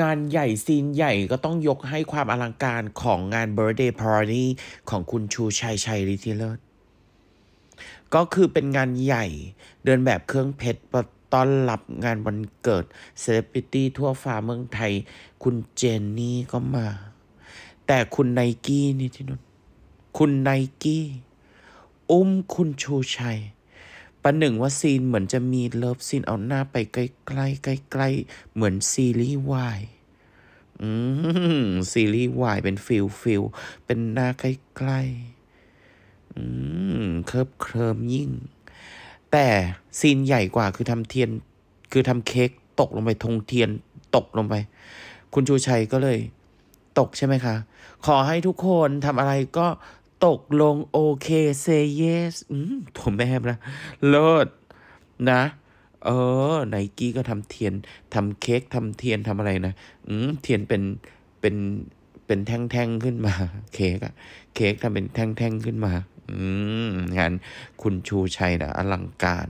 งานใหญ่ซีนใหญ่ก็ต้องยกให้ความอลังการของงานเบร์เดย์พาร์ตี้ของคุณชูชัยชัยิทิเลิศก็คือเป็นงานใหญ่เดินแบบเครื่องเพชรต้อนรับงานวันเกิดเซเลบริตี้ ทั่วฟ้าเมืองไทย คุณเจนนี่ก็มา แต่คุณไนกี้นี่ที่นู่นคุณไนกี้ อุ้มคุณชูชัยประหนึ่งว่าซีนเหมือนจะมีเลิฟซีนเอาหน้าไปใกล้ใกล้ใกล้ใกล้เหมือนซีรีส์วายอืมซีรีส์วายเป็นฟิลฟิลเป็นหน้าใกล้ใกล้อืมเคิบเคลิมยิ่ง แต่ซีนใหญ่กว่าคือทำเทียน คือทำเค้กตกลงไปทงเทียนตกลงไป คุณชูชัยก็เลย ตกใช่ไหมคะ ขอให้ทุกคนทำอะไรก็ตกลง โอเคเซเยส อืมตัวแม่นะเลิศนะ เออไนกี้ก็ทำเทียนทำเค้กทำเทียนทำอะไรนะอืมเทียนเป็นเป็น เป็น แท่ง ๆ ขึ้นมา เค้กอะเค้กทำเป็นแท่ง ๆ ขึ้นมา อืมงานคุณชูชัยนะอลังการ